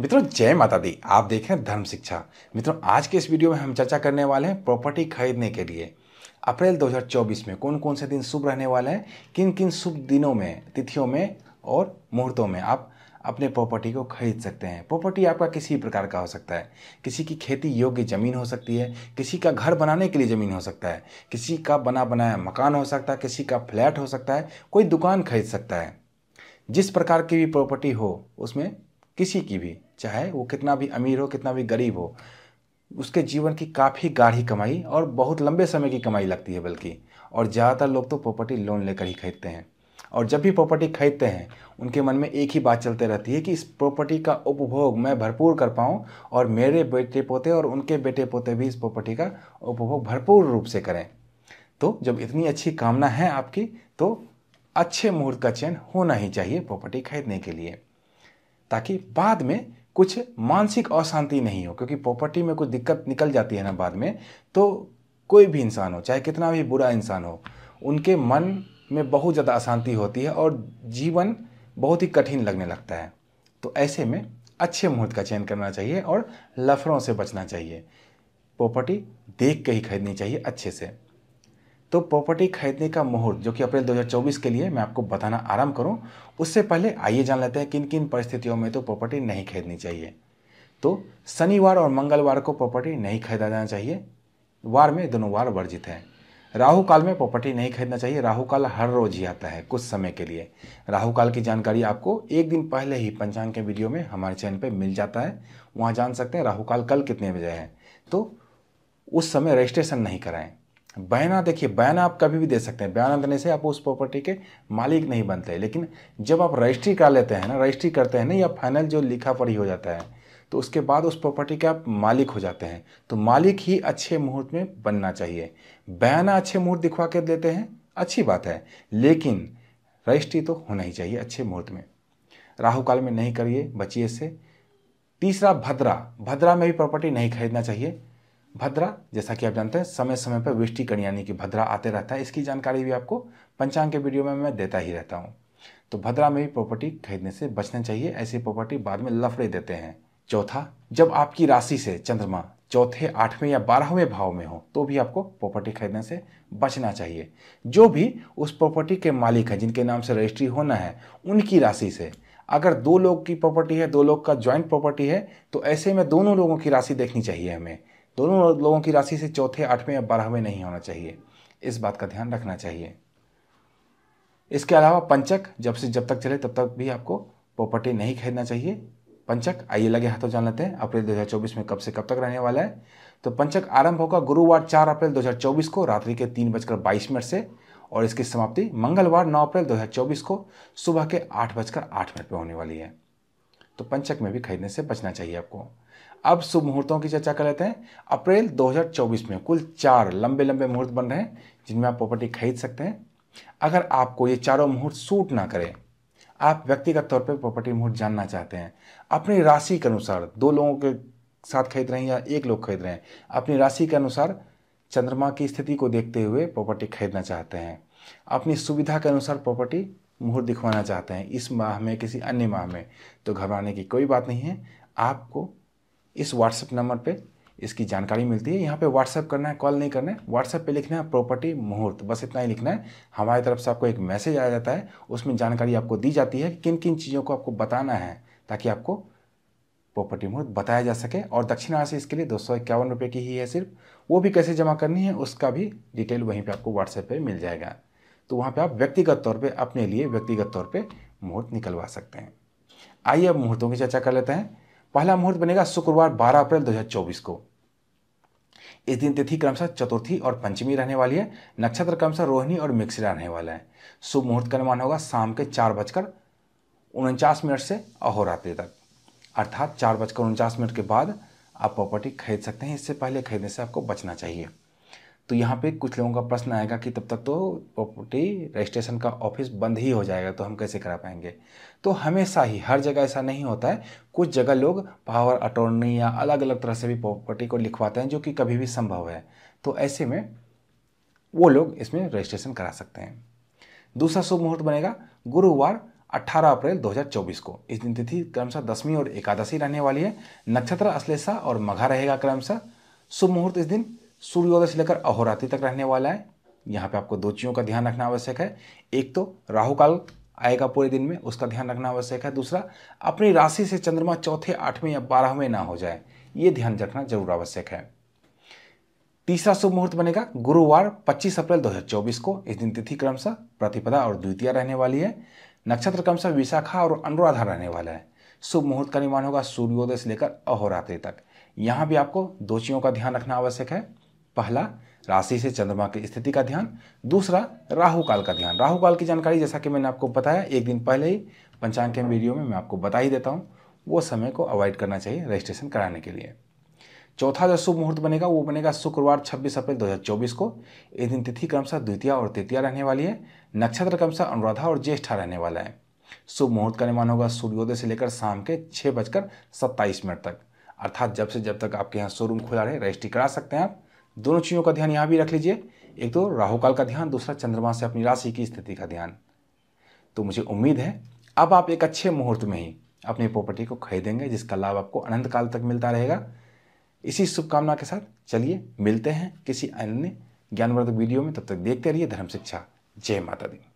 मित्रों जय माता दी आप देख रहे हैं धर्म शिक्षा मित्रों आज के इस वीडियो में हम चर्चा करने वाले हैं प्रॉपर्टी खरीदने के लिए अप्रैल 2024 में कौन कौन से दिन शुभ रहने वाले हैं किन किन शुभ दिनों में तिथियों में और मुहूर्तों में आप अपने प्रॉपर्टी को खरीद सकते हैं प्रॉपर्टी आपका किसी प्रकार का हो सकता है किसी की खेती योग्य ज़मीन हो सकती है किसी का घर बनाने के लिए ज़मीन हो सकता है किसी का बना बनाया मकान हो सकता है किसी का फ्लैट हो सकता है कोई दुकान खरीद सकता है जिस प्रकार की भी प्रॉपर्टी हो उसमें किसी की भी चाहे वो कितना भी अमीर हो कितना भी गरीब हो उसके जीवन की काफ़ी गाढ़ी कमाई और बहुत लंबे समय की कमाई लगती है बल्कि और ज़्यादातर लोग तो प्रॉपर्टी लोन लेकर ही खरीदते हैं और जब भी प्रॉपर्टी खरीदते हैं उनके मन में एक ही बात चलते रहती है कि इस प्रॉपर्टी का उपभोग मैं भरपूर कर पाऊँ और मेरे बेटे पोते और उनके बेटे पोते भी इस प्रॉपर्टी का उपभोग भरपूर रूप से करें तो जब इतनी अच्छी कामना है आपकी तो अच्छे मुहूर्त का चयन होना ही चाहिए प्रॉपर्टी खरीदने के लिए ताकि बाद में कुछ मानसिक अशांति नहीं हो क्योंकि प्रॉपर्टी में कुछ दिक्कत निकल जाती है ना बाद में तो कोई भी इंसान हो चाहे कितना भी बुरा इंसान हो उनके मन में बहुत ज़्यादा अशांति होती है और जीवन बहुत ही कठिन लगने लगता है तो ऐसे में अच्छे मुहूर्त का चयन करना चाहिए और लफड़ों से बचना चाहिए प्रॉपर्टी देख के ही खरीदनी चाहिए अच्छे से तो प्रॉपर्टी खरीदने का मुहूर्त जो कि अप्रैल 2024 के लिए मैं आपको बताना आरंभ करूं उससे पहले आइए जान लेते हैं किन किन परिस्थितियों में तो प्रॉपर्टी नहीं खरीदनी चाहिए तो शनिवार और मंगलवार को प्रॉपर्टी नहीं खरीदा जाना चाहिए वार में दोनों वार वर्जित है राहु काल में प्रॉपर्टी नहीं खरीदना चाहिए राहु काल हर रोज ही आता है कुछ समय के लिए राहु काल की जानकारी आपको एक दिन पहले ही पंचांग के वीडियो में हमारे चैनल पर मिल जाता है वहाँ जान सकते हैं राहु काल कल कितने बजे है तो उस समय रजिस्ट्रेशन नहीं कराएं बयाना देखिए बयाना आप कभी भी दे सकते हैं बयाना देने से आप उस प्रॉपर्टी के मालिक नहीं बनते लेकिन जब आप रजिस्ट्री कर लेते हैं ना रजिस्ट्री करते हैं ना या फाइनल जो लिखा पढ़ी हो जाता है तो उसके बाद उस प्रॉपर्टी के आप मालिक हो जाते हैं तो मालिक ही अच्छे मुहूर्त में बनना चाहिए बयाना अच्छे मुहूर्त दिखवा के देते हैं अच्छी बात है लेकिन रजिस्ट्री तो होना ही चाहिए अच्छे मुहूर्त में राहु काल में नहीं करिए बचिए इससे तीसरा भद्रा भद्रा में भी प्रॉपर्टी नहीं खरीदना चाहिए भद्रा जैसा कि आप जानते हैं समय समय पर वृष्टिकरण यानी कि भद्रा आते रहता है इसकी जानकारी भी आपको पंचांग के वीडियो में मैं देता ही रहता हूँ तो भद्रा में भी प्रॉपर्टी खरीदने से बचना चाहिए ऐसी प्रॉपर्टी बाद में लफड़े देते हैं चौथा जब आपकी राशि से चंद्रमा चौथे आठवें या बारहवें भाव में हो तो भी आपको प्रॉपर्टी खरीदने से बचना चाहिए जो भी उस प्रॉपर्टी के मालिक हैं जिनके नाम से रजिस्ट्री होना है उनकी राशि से अगर दो लोग की प्रॉपर्टी है दो लोग का ज्वाइंट प्रॉपर्टी है तो ऐसे में दोनों लोगों की राशि देखनी चाहिए हमें दोनों लोगों की राशि से चौथे आठवें या बारहवें नहीं होना चाहिए इस बात का ध्यान रखना चाहिए इसके अलावा पंचक जब से जब तक चले तब तक भी आपको प्रॉपर्टी नहीं खरीदना चाहिए पंचक आइए लगे हाथों जान लेते हैं अप्रैल 2024 में कब से कब तक रहने वाला है तो पंचक आरंभ होगा गुरुवार 4 अप्रैल 2024 को रात्रि के तीन बजकर बाईस मिनट से और इसकी समाप्ति मंगलवार 9 अप्रैल 2024 को सुबह के आठ बजकर आठ मिनट पर होने वाली है तो पंचक में भी खरीदने से बचना चाहिए आपको अब शुभ मुहूर्तों की चर्चा कर लेते हैं अप्रैल 2024 में कुल चार लंबे लंबे मुहूर्त बन रहे हैं जिनमें आप प्रॉपर्टी खरीद सकते हैं अगर आपको ये चारों मुहूर्त सूट ना करें आप व्यक्तिगत तौर पर प्रॉपर्टी मुहूर्त जानना चाहते हैं अपनी राशि के अनुसार दो लोगों के साथ खरीद रहे हैं या एक लोग खरीद रहे हैं अपनी राशि के अनुसार चंद्रमा की स्थिति को देखते हुए प्रॉपर्टी खरीदना चाहते हैं अपनी सुविधा के अनुसार प्रॉपर्टी मुहूर्त दिखवाना चाहते हैं इस माह में किसी अन्य माह में तो घबराने की कोई बात नहीं है आपको इस व्हाट्सएप नंबर पे इसकी जानकारी मिलती है यहाँ पे व्हाट्सएप करना है कॉल नहीं करना है व्हाट्सएप पे लिखना है प्रॉपर्टी मुहूर्त बस इतना ही लिखना है हमारी तरफ से आपको एक मैसेज आ जाता है उसमें जानकारी आपको दी जाती है किन किन चीज़ों को आपको बताना है ताकि आपको प्रॉपर्टी मुहूर्त बताया जा सके और दक्षिण राशि इसके लिए दो सौ इक्यावन रुपये की ही है सिर्फ वो भी कैसे जमा करनी है उसका भी डिटेल वहीं पर आपको व्हाट्सएप पर मिल जाएगा तो वहाँ पे आप व्यक्तिगत तौर पे अपने लिए व्यक्तिगत तौर पे मुहूर्त निकलवा सकते हैं आइए अब मुहूर्तों की चर्चा कर लेते हैं पहला मुहूर्त बनेगा शुक्रवार 12 अप्रैल 2024 को इस दिन तिथि क्रमशः चतुर्थी और पंचमी रहने वाली है नक्षत्र क्रमशः रोहिणी और मिक्सरा रहने वाला है शुभ मुहूर्त का अनुमान होगा शाम के चार बजकर उनचास मिनट से अहोरात्रि तक अर्थात चार बजकर उनचास मिनट के बाद आप प्रॉपर्टी खरीद सकते हैं इससे पहले खरीदने से आपको बचना चाहिए तो यहाँ पे कुछ लोगों का प्रश्न आएगा कि तब तक तो प्रॉपर्टी रजिस्ट्रेशन का ऑफिस बंद ही हो जाएगा तो हम कैसे करा पाएंगे तो हमेशा ही हर जगह ऐसा नहीं होता है कुछ जगह लोग पावर अटॉर्नी या अलग अलग तरह से भी प्रॉपर्टी को लिखवाते हैं जो कि कभी भी संभव है तो ऐसे में वो लोग इसमें रजिस्ट्रेशन करा सकते हैं दूसरा शुभ मुहूर्त बनेगा गुरुवार 18 अप्रैल 2024 को इस दिन तिथि क्रमशः दसवीं और एकादशी रहने वाली है नक्षत्र अश्लेषा और मघा रहेगा क्रमशः शुभ मुहूर्त इस दिन सूर्योदय से लेकर अहोरात्रि तक रहने वाला है यहाँ पे आपको दो चीज़ों का ध्यान रखना आवश्यक है एक तो राहु काल आएगा पूरे दिन में उसका ध्यान रखना आवश्यक है दूसरा अपनी राशि से चंद्रमा चौथे आठवें या बारहवें ना हो जाए ये ध्यान रखना जरूर आवश्यक है तीसरा शुभ मुहूर्त बनेगा गुरुवार 25 अप्रैल 2024 को इस दिन तिथि क्रमशः प्रतिपदा और द्वितीय रहने वाली है नक्षत्र क्रमशः विशाखा और अनुराधा रहने वाला है शुभ मुहूर्त का निर्माण होगा सूर्योदय से लेकर अहोरात्रि तक यहाँ भी आपको दो चीज़ों का ध्यान रखना आवश्यक है पहला राशि से चंद्रमा की स्थिति का ध्यान दूसरा राहु काल का ध्यान राहु काल की जानकारी जैसा कि मैंने आपको बताया एक दिन पहले ही पंचांग के वीडियो में मैं आपको बता ही देता हूँ वो समय को अवॉइड करना चाहिए रजिस्ट्रेशन कराने के लिए चौथा जो शुभ मुहूर्त बनेगा वो बनेगा शुक्रवार 26 अप्रैल 2024 को इस दिन तिथि क्रमशः द्वितीय और तृतीय रहने वाली है नक्षत्र क्रमशः अनुराधा और ज्येष्ठा रहने वाला है शुभ मुहूर्त का निर्माण होगा सूर्योदय से लेकर शाम के छः बजकर सत्ताईस मिनट तक अर्थात जब से जब तक आपके यहाँ शोरूम खुला रहे रजिस्ट्री करा सकते हैं आप दोनों चीज़ों का ध्यान यहाँ भी रख लीजिए एक तो राहु काल का ध्यान दूसरा चंद्रमा से अपनी राशि की स्थिति का ध्यान तो मुझे उम्मीद है अब आप एक अच्छे मुहूर्त में ही अपनी प्रॉपर्टी को खरीदेंगे जिसका लाभ आपको अनंत काल तक मिलता रहेगा इसी शुभकामना के साथ चलिए मिलते हैं किसी अन्य ज्ञानवर्धक वीडियो में तब तक देखते रहिए धर्म शिक्षा जय माता दी